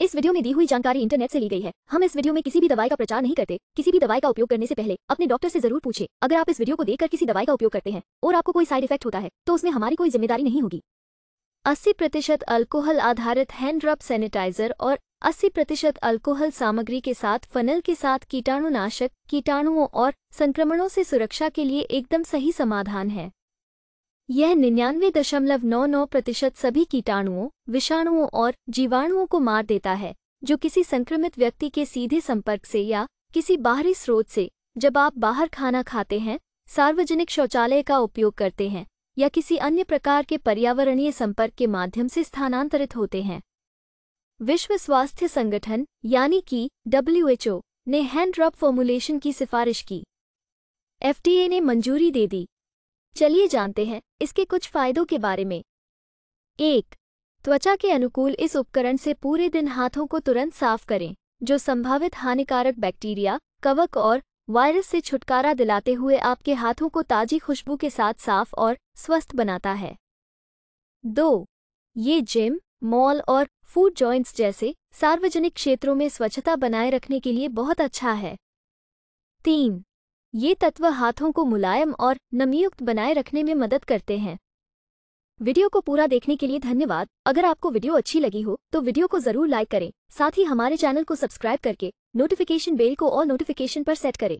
इस वीडियो में दी हुई जानकारी इंटरनेट से ली गई है हम इस वीडियो में किसी भी दवाई का प्रचार नहीं करते किसी भी दवाई का उपयोग करने से पहले अपने डॉक्टर से जरूर पूछे अगर आप इस वीडियो को देखकर किसी दवाई का उपयोग करते हैं और आपको कोई साइड इफेक्ट होता है तो उसमें हमारी कोई जिम्मेदारी नहीं होगी अस्सी प्रतिशत अल्कोहल आधारित हैंड रब सैनिटाइजर और अस्सी प्रतिशत अल्कोहल सामग्री के साथ फनल के साथ कीटाणुनाशक कीटाणुओं और संक्रमणों से सुरक्षा के लिए एकदम सही समाधान है यह निन्यानवे दशमलव नौ नौ प्रतिशत सभी कीटाणुओं विषाणुओं और जीवाणुओं को मार देता है जो किसी संक्रमित व्यक्ति के सीधे संपर्क से या किसी बाहरी स्रोत से जब आप बाहर खाना खाते हैं सार्वजनिक शौचालय का उपयोग करते हैं या किसी अन्य प्रकार के पर्यावरणीय संपर्क के माध्यम से स्थानांतरित होते हैं विश्व स्वास्थ्य संगठन यानी कि डब्ल्यूएचओ ने हैंड रब फॉर्मुलेशन की सिफारिश की एफडीए ने मंजूरी दे दी चलिए जानते हैं इसके कुछ फायदों के बारे में एक त्वचा के अनुकूल इस उपकरण से पूरे दिन हाथों को तुरंत साफ करें जो संभावित हानिकारक बैक्टीरिया कवक और वायरस से छुटकारा दिलाते हुए आपके हाथों को ताजी खुशबू के साथ साफ और स्वस्थ बनाता है दो ये जिम मॉल और फूड जॉइंट्स जैसे सार्वजनिक क्षेत्रों में स्वच्छता बनाए रखने के लिए बहुत अच्छा है तीन ये तत्व हाथों को मुलायम और नमीयुक्त बनाए रखने में मदद करते हैं वीडियो को पूरा देखने के लिए धन्यवाद अगर आपको वीडियो अच्छी लगी हो तो वीडियो को जरूर लाइक करें साथ ही हमारे चैनल को सब्सक्राइब करके नोटिफिकेशन बेल को और नोटिफिकेशन पर सेट करें